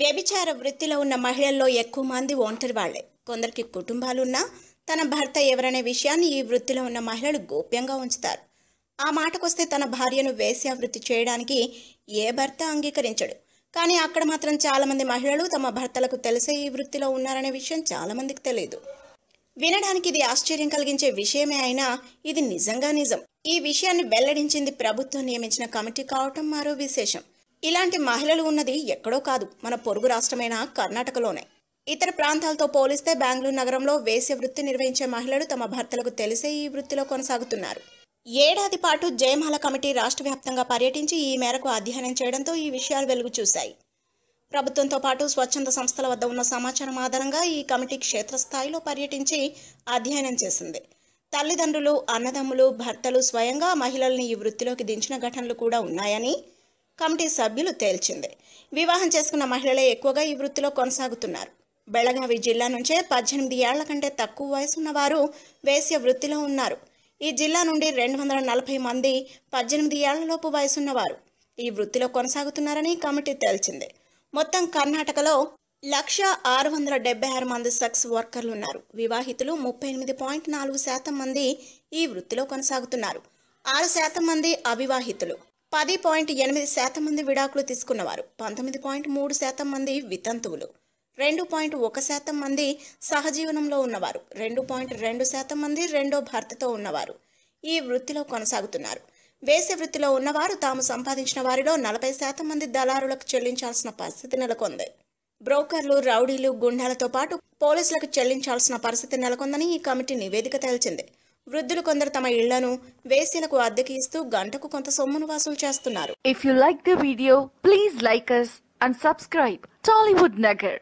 వ్యభిచార వృత్తిలో ఉన్న మహిళల్లో ఎక్కువ మంది ఒంటరి వాళ్లే కొందరికి కుటుంబాలున్నా తన భర్త ఎవరనే విషయాన్ని ఈ వృత్తిలో ఉన్న మహిళలు గోప్యంగా ఉంచుతారు ఆ మాటకొస్తే తన భార్యను వేశ్యావృత్తి చేయడానికి ఏ భర్త అంగీకరించడు కానీ అక్కడ మాత్రం చాలామంది మహిళలు తమ భర్తలకు తెలిసే ఈ వృత్తిలో ఉన్నారనే విషయం చాలామందికి తెలియదు వినడానికి ఇది ఆశ్చర్యం కలిగించే విషయమే అయినా ఇది నిజంగా నిజం ఈ విషయాన్ని వెల్లడించింది ప్రభుత్వం నియమించిన కమిటీ కావటం మరో విశేషం ఇలాంటి మహిళలు ఉన్నది ఎక్కడో కాదు మన పొరుగు రాష్ట్రమైన కర్ణాటకలోనే ఇతర ప్రాంతాలతో పోలిస్తే బెంగళూరు నగరంలో వేసే వృత్తి నిర్వహించే మహిళలు తమ భర్తలకు తెలిసే ఈ వృత్తిలో కొనసాగుతున్నారు ఏడాది పాటు జయమాల కమిటీ రాష్ట్ర వ్యాప్తంగా పర్యటించి ఈ మేరకు అధ్యయనం చేయడంతో ఈ విషయాలు వెలుగు చూశాయి ప్రభుత్వంతో పాటు స్వచ్ఛంద సంస్థల వద్ద ఉన్న సమాచారం ఆధారంగా ఈ కమిటీ క్షేత్రస్థాయిలో పర్యటించి అధ్యయనం చేసింది తల్లిదండ్రులు అన్నదమ్ములు భర్తలు స్వయంగా మహిళల్ని ఈ వృత్తిలోకి దించిన ఘటనలు కూడా ఉన్నాయని కమిటీ సభ్యులు తేల్చింది వివాహం చేసుకున్న మహిళలే ఎక్కువగా ఈ వృత్తిలో కొనసాగుతున్నారు బెళగావి జిల్లా నుంచే పద్దెనిమిది ఏళ్ల కంటే తక్కువ వయసున్న వారు వేశ్య వృత్తిలో ఉన్నారు ఈ జిల్లా నుండి రెండు వందల నలభై మంది పద్దెనిమిది ఏళ్లలోపు వయసున్నవారు ఈ వృత్తిలో కొనసాగుతున్నారని కమిటీ తేల్చింది మొత్తం కర్ణాటకలో లక్ష ఆరు వందల డెబ్బై ఆరు మంది సెక్స్ వర్కర్లు ఉన్నారు వివాహితులు ముప్పై ఎనిమిది పాయింట్ నాలుగు శాతం మంది ఈ వృత్తిలో కొనసాగుతున్నారు ఆరు శాతం మంది అవివాహితులు పది పాయింట్ ఎనిమిది శాతం మంది విడాకులు తీసుకున్నవారు పంతొమ్మిది పాయింట్ మూడు శాతం మంది వితంతువులు రెండు పాయింట్ ఒక శాతం మంది సహజీవనంలో ఉన్నవారు రెండు పాయింట్ రెండు శాతం మంది రెండో భర్తతో ఉన్నవారు ఈ వృత్తిలో కొనసాగుతున్నారు వేసే వృత్తిలో ఉన్నవారు తాము సంపాదించిన వారిలో నలభై శాతం మంది దళారులకు చెల్లించాల్సిన పరిస్థితి నెలకొంది బ్రోకర్లు రౌడీలు గుండాలతో పాటు పోలీసులకు చెల్లించాల్సిన పరిస్థితి నెలకొందని ఈ కమిటీ నివేదిక తేల్చింది వృద్ధులు కొందరు తమ ఇళ్లను వేసినకు అద్దెకి ఇస్తూ గంటకు కొంత సొమ్మును వసూలు చేస్తున్నారు if you like the video please like us and subscribe Tollywood Nagar